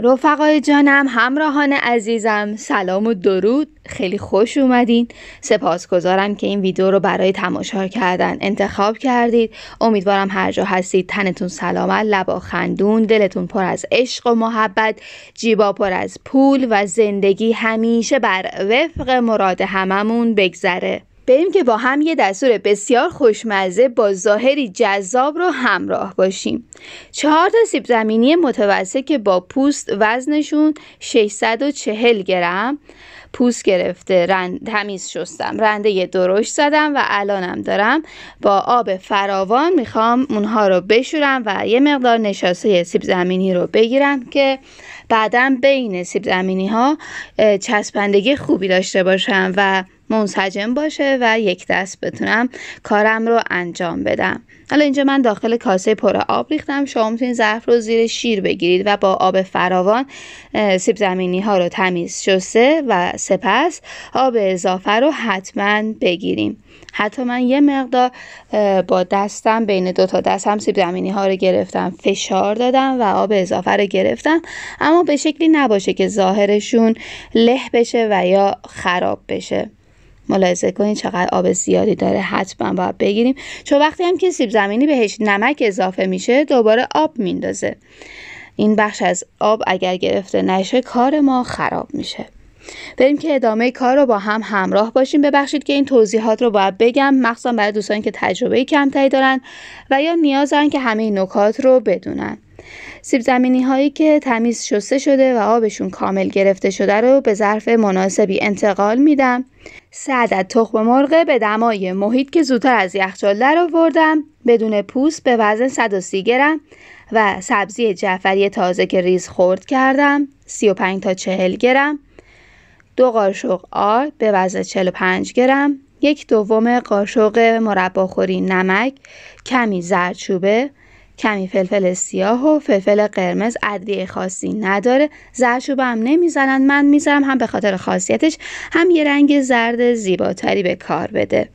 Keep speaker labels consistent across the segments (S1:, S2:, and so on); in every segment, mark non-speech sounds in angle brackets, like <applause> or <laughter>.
S1: رفقای جانم همراهان عزیزم سلام و درود خیلی خوش اومدین سپاسگزارم که این ویدیو رو برای تماشا کردن انتخاب کردید امیدوارم هر جا هستید تنتون سلامت لبا خندون دلتون پر از عشق و محبت جیبا پر از پول و زندگی همیشه بر وفق مراد هممون بگذره بریم که با هم یه دستور بسیار خوشمزه با ظاهری جذاب رو همراه باشیم چهار تا سیب زمینی متوسط که با پوست وزنشون 640 گرم پوست گرفته رند، تمیز شستم رنده درشت زدم و الانم دارم با آب فراوان میخوام اونها رو بشورم و یه مقدار نشاسته سیب زمینی رو بگیرم که بعدم بین سیب زمینی ها چسبندگی خوبی داشته باشم و منسجم باشه و یک دست بتونم کارم رو انجام بدم حالا اینجا من داخل کاسه پر آب ریختم شما میتونید ظرف رو زیر شیر بگیرید و با آب فراوان سیب زمینی ها رو تمیز شسته و سپس آب اضافه رو حتما بگیریم حتی من یه مقدار با دستم بین دو تا دستم سیب زمینی ها رو گرفتم فشار دادم و آب اضافه رو گرفتم اما به شکلی نباشه که ظاهرشون له بشه و یا خراب بشه ملاحظه کنید چقدر آب زیادی داره حتما باید بگیریم چون وقتی هم که سیب زمینی بهش نمک اضافه میشه دوباره آب میندازه این بخش از آب اگر گرفته نشه کار ما خراب میشه بریم که ادامه کار رو با هم همراه باشیم ببخشید که این توضیحات رو باید بگم مخصوصا برای دوستانی که تجربه کمتری دارن و یا نیاز دارن که همه نکات رو بدونن سیب زمینی هایی که تمیز شسته شده و آبشون کامل گرفته شده رو به ظرف مناسبی انتقال میدم سه عدد تخم مرغ به دمای محیط که زودتر از یخچال در آوردم بدون پوست به وزن 130 گرم و سبزی جعفری تازه که ریز خورد کردم 35 تا 40 گرم دو قاشق آرد به وزن 45 گرم یک دوم قاشق مرباخوری نمک کمی زردچوبه کمی فلفل سیاه و فلفل قرمز ادویه خاصی نداره زرچوب هم نمیزنن من میذارم هم به خاطر خاصیتش هم یه رنگ زرد زیباتری به کار بده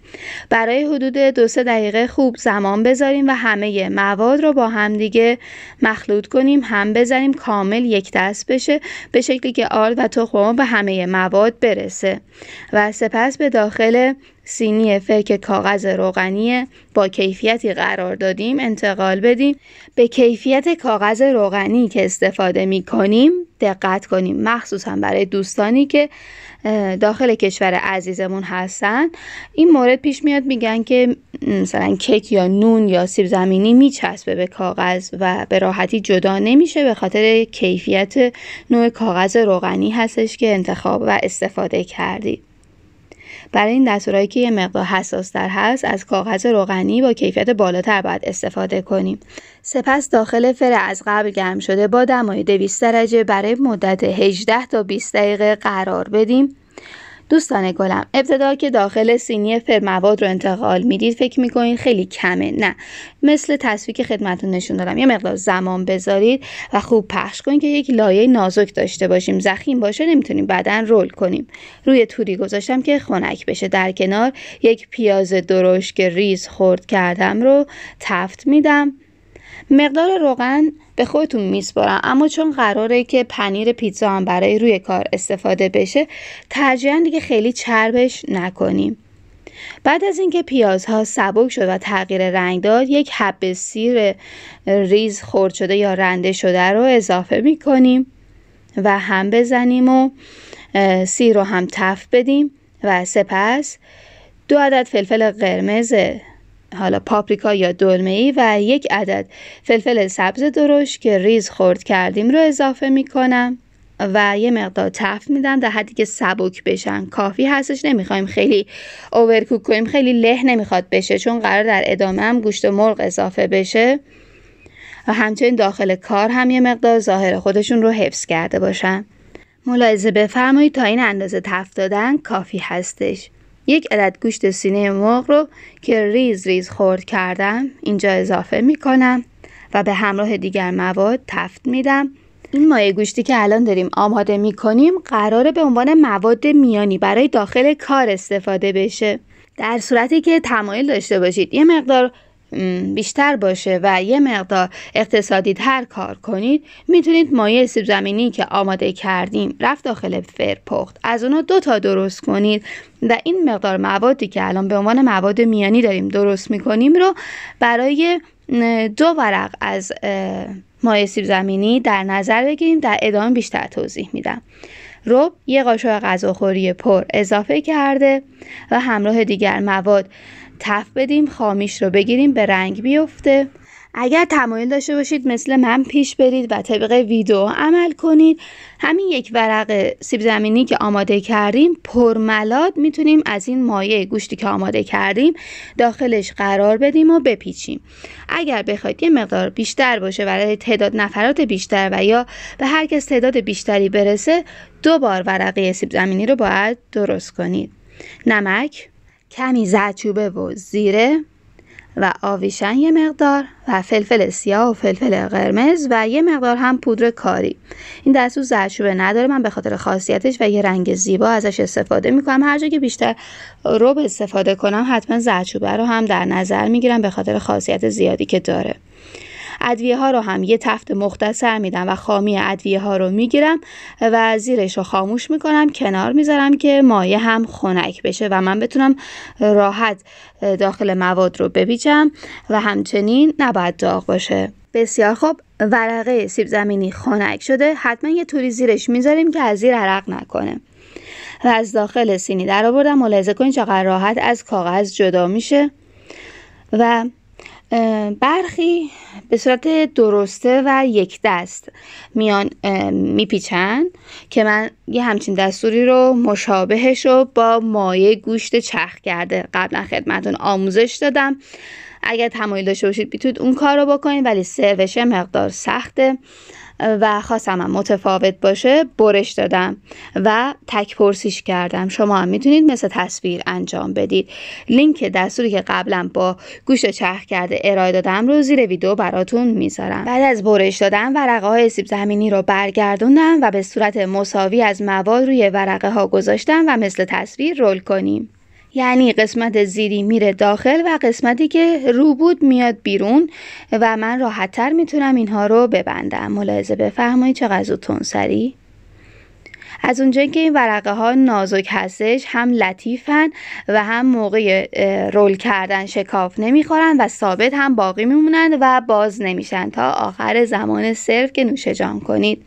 S1: برای حدود دو سه دقیقه خوب زمان بذاریم و همه مواد رو با همدیگه مخلوط کنیم هم بزنیم کامل یک دست بشه به شکلی که آرد و تخم به همه مواد برسه و سپس به داخل سینی که کاغذ روغنی با کیفیتی قرار دادیم انتقال بدیم به کیفیت کاغذ روغنی که استفاده می کنیم دقت کنیم مخصوصا برای دوستانی که داخل کشور عزیزمون هستن این مورد پیش میاد میگن که مثلا کیک یا نون یا سیب زمینی میچسبه به کاغذ و به راحتی جدا نمیشه به خاطر کیفیت نوع کاغذ روغنی هستش که انتخاب و استفاده کردید برای این دستورهایی که یه مقدار حساستر هست از کاغذ روغنی با کیفیت بالاتر باید استفاده کنیم سپس داخل فر از قبل گرم شده با دمای 200 درجه برای مدت 18 تا 20 دقیقه قرار بدیم دوستان گلم ابتدا که داخل سینی فر رو انتقال میدید فکر میکنید خیلی کمه نه مثل تصویر که خدمتتون نشون دادم یه مقدار زمان بذارید و خوب پخش کنید که یک لایه نازک داشته باشیم زخیم باشه نمیتونیم بدن رول کنیم روی توری گذاشتم که خنک بشه در کنار یک پیاز درشت که ریز خرد کردم رو تفت میدم مقدار روغن به خودتون میسپرم اما چون قراره که پنیر پیتزا هم برای روی کار استفاده بشه ترجیحاً دیگه خیلی چربش نکنیم بعد از اینکه پیازها سبک شد و تغییر رنگ داد یک حب سیر ریز خرد شده یا رنده شده رو اضافه میکنیم و هم بزنیم و سیر رو هم تف بدیم و سپس دو عدد فلفل قرمز حالا پاپریکا یا دلمه ای و یک عدد فلفل سبز درشت که ریز خورد کردیم رو اضافه می کنم و یه مقدار تفت میدم در حدی که سبک بشن کافی هستش نمیخوایم خیلی اوورکوک کنیم خیلی له نمیخواد بشه چون قرار در ادامه هم گوشت مرغ اضافه بشه و همچنین داخل کار هم یه مقدار ظاهر خودشون رو حفظ کرده باشن ملاحظه بفرمایید تا این اندازه تفت دادن کافی هستش یک عدد گوشت سینه مرغ رو که ریز ریز خورد کردم اینجا اضافه می کنم و به همراه دیگر مواد تفت میدم این مایه گوشتی که الان داریم آماده می کنیم قراره به عنوان مواد میانی برای داخل کار استفاده بشه در صورتی که تمایل داشته باشید یه مقدار بیشتر باشه و یه مقدار اقتصادی هر کار کنید میتونید مایع سیب زمینی که آماده کردیم رفت داخل فرپخت از اونا دو تا درست کنید و این مقدار موادی که الان به عنوان مواد میانی داریم درست میکنیم رو برای دو ورق از مایه سیب زمینی در نظر بگیریم در ادامه بیشتر توضیح میدم رب یه قاشق غذاخوری پر اضافه کرده و همراه دیگر مواد تف بدیم خامیش رو بگیریم به رنگ بیفته اگر تمایل داشته باشید مثل من پیش برید و طبق ویدیو عمل کنید همین یک ورق سیب زمینی که آماده کردیم پرملاد میتونیم از این مایه گوشتی که آماده کردیم داخلش قرار بدیم و بپیچیم اگر بخواید یه مقدار بیشتر باشه برای تعداد نفرات بیشتر و یا به هر کس تعداد بیشتری برسه دو بار ورقه سیب زمینی رو باید درست کنید نمک کمی زردچوبه و زیره و آویشن یه مقدار و فلفل سیاه و فلفل قرمز و یه مقدار هم پودر کاری این دستو زرچوبه نداره من به خاطر خاصیتش و یه رنگ زیبا ازش استفاده میکنم هر جا که بیشتر رب استفاده کنم حتما زرچوبه رو هم در نظر میگیرم به خاطر خاصیت زیادی که داره ادویه ها رو هم یه تفت مختصر میدم و خامی ادویه ها رو میگیرم و زیرش رو خاموش میکنم کنار میذارم که مایه هم خنک بشه و من بتونم راحت داخل مواد رو ببیچم و همچنین نباید داغ باشه بسیار خوب ورقه سیب زمینی خنک شده حتما یه توری زیرش میذاریم که از زیر عرق نکنه و از داخل سینی در آوردم ملاحظه کنید چقدر راحت از کاغذ جدا میشه و برخی به صورت درسته و یک دست میان میپیچن که من یه همچین دستوری رو مشابهش رو با مایه گوشت چرخ کرده قبلا خدمتون آموزش دادم اگر تمایل داشته باشید میتونید اون کار رو بکنید ولی سروش مقدار سخته و خواستم هم متفاوت باشه برش دادم و تک پرسیش کردم شما هم میتونید مثل تصویر انجام بدید لینک دستوری که قبلا با گوشت چرخ کرده ارائه دادم رو زیر ویدیو براتون میذارم بعد از برش دادن ورقه های سیب زمینی رو برگردوندم و به صورت مساوی از مواد روی ورقه ها گذاشتم و مثل تصویر رول کنیم یعنی قسمت زیری میره داخل و قسمتی که رو بود میاد بیرون و من راحتتر میتونم اینها رو ببندم ملاحظه بفرمایید چقدر زود تنسری از اونجایی که این ورقه ها نازک هستش هم لطیفن و هم موقع رول کردن شکاف نمیخورن و ثابت هم باقی میمونند و باز نمیشن تا آخر زمان سرو که نوشه جان کنید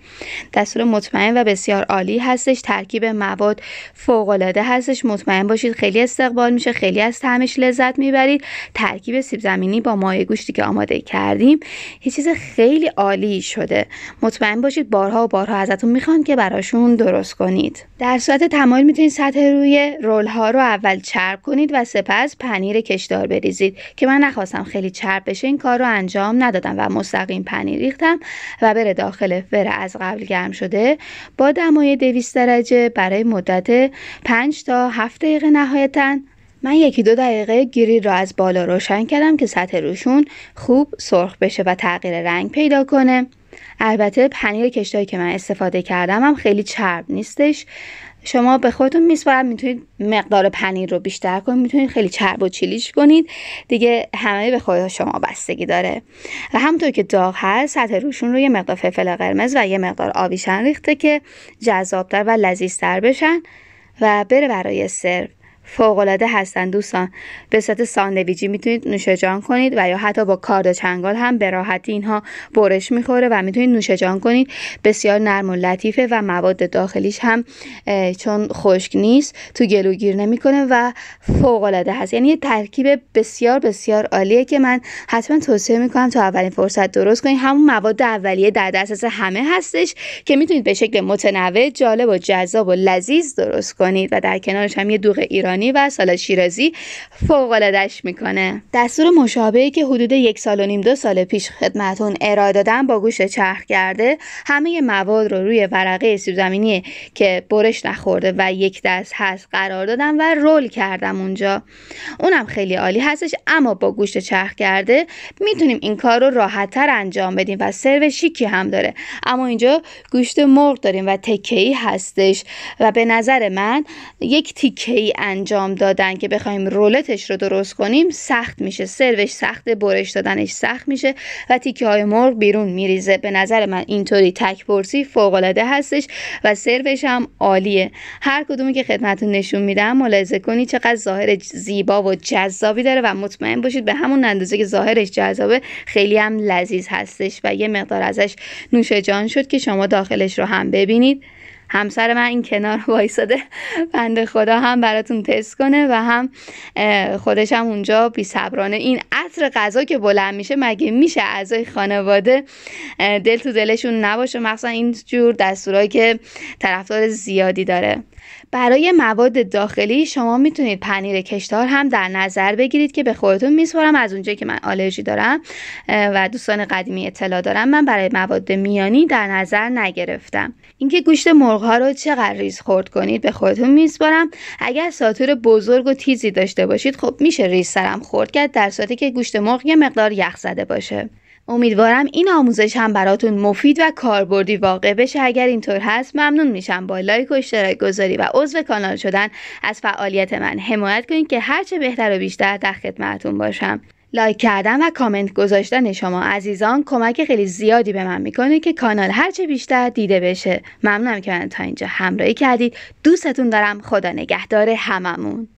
S1: دستور مطمئن و بسیار عالی هستش ترکیب مواد فوق العاده هستش مطمئن باشید خیلی استقبال میشه خیلی از طعمش لذت میبرید ترکیب سیب زمینی با مایه گوشتی که آماده کردیم یه چیز خیلی عالی شده مطمئن باشید بارها و بارها ازتون میخوام که براشون درست کنید در صورت تمایل میتونید سطح روی رول ها رو اول چرب کنید و سپس پنیر کشدار بریزید که من نخواستم خیلی چرب بشه این کار رو انجام ندادم و مستقیم پنیر ریختم و بره داخل فر از قبل گرم شده با دمای 200 درجه برای مدت 5 تا 7 دقیقه نهایتا من یکی دو دقیقه گریل را از بالا روشن کردم که سطح روشون خوب سرخ بشه و تغییر رنگ پیدا کنه البته پنیر کشتایی که من استفاده کردم هم خیلی چرب نیستش شما به خودتون میسپارم میتونید مقدار پنیر رو بیشتر کنید میتونید خیلی چرب و چیلیش کنید دیگه همه به خود شما بستگی داره و همونطور که داغ هست سطح روشون رو یه مقدار فلفل قرمز و یه مقدار آویشن ریخته که جذابتر و لذیذتر بشن و بره برای سرو فوقالعاده هستن دوستان به صورت ساندویجی میتونید نوشجان کنید و یا حتی با کارد چنگال هم به راحتی اینها برش میخوره و میتونید نوشجان کنید بسیار نرم و لطیفه و مواد داخلیش هم چون خشک نیست تو گلوگیر نمیکنه و فوقالعاده هست یعنی ترکیب بسیار بسیار عالیه که من حتما توصیه میکنم تا اولین فرصت درست کنید همون مواد اولیه در دسترس همه هستش که میتونید به شکل متنوع جالب و جذاب و لذیذ درست کنید و در کنارش هم یه دوغ ایران و سالا شیرازی العاده میکنه دستور مشابهی که حدود یک سال و نیم دو سال پیش خدمتون ارائه دادم با گوشت چرخ کرده همه مواد رو روی ورقه سیب زمینی که برش نخورده و یک دست هست قرار دادم و رول کردم اونجا اونم خیلی عالی هستش اما با گوشت چرخ کرده میتونیم این کار رو تر انجام بدیم و سرو شیکی هم داره اما اینجا گوشت مرغ داریم و تکه هستش و به نظر من یک تیکه ای انجام دادن که بخوایم رولتش رو درست کنیم سخت میشه سروش سخت برش دادنش سخت میشه و تیکه های مرغ بیرون میریزه به نظر من اینطوری تک پرسی فوق العاده هستش و سروش هم عالیه هر کدومی که خدمتتون نشون میدم ملاحظه کنید چقدر ظاهر زیبا و جذابی داره و مطمئن باشید به همون اندازه که ظاهرش جذابه خیلی هم لذیذ هستش و یه مقدار ازش نوش جان شد که شما داخلش رو هم ببینید همسر من این کنار <laughs> وایساده بنده خدا هم براتون تست کنه و هم خودش هم اونجا بی صبرانه این عطر غذا که بلند میشه مگه میشه اعضای خانواده دل تو دلشون نباشه مخصوصا این جور دستورایی که طرفدار زیادی داره برای مواد داخلی شما میتونید پنیر کشتار هم در نظر بگیرید که به خودتون میسپارم از اونجایی که من آلرژی دارم و دوستان قدیمی اطلاع دارم من برای مواد میانی در نظر نگرفتم اینکه گوشت مرغ ها رو چقدر ریز خورد کنید به خودتون میسپارم اگر ساتور بزرگ و تیزی داشته باشید خب میشه ریز سرم خورد کرد در صورتی که گوشت مرغ یه مقدار یخ زده باشه امیدوارم این آموزش هم براتون مفید و کاربردی واقع بشه اگر اینطور هست ممنون میشم با لایک و اشتراک گذاری و عضو کانال شدن از فعالیت من حمایت کنید که هرچه بهتر و بیشتر در خدمتتون باشم لایک کردن و کامنت گذاشتن شما عزیزان کمک خیلی زیادی به من میکنه که کانال هرچه بیشتر دیده بشه ممنونم که من تا اینجا همراهی کردید دوستتون دارم خدا نگهدار هممون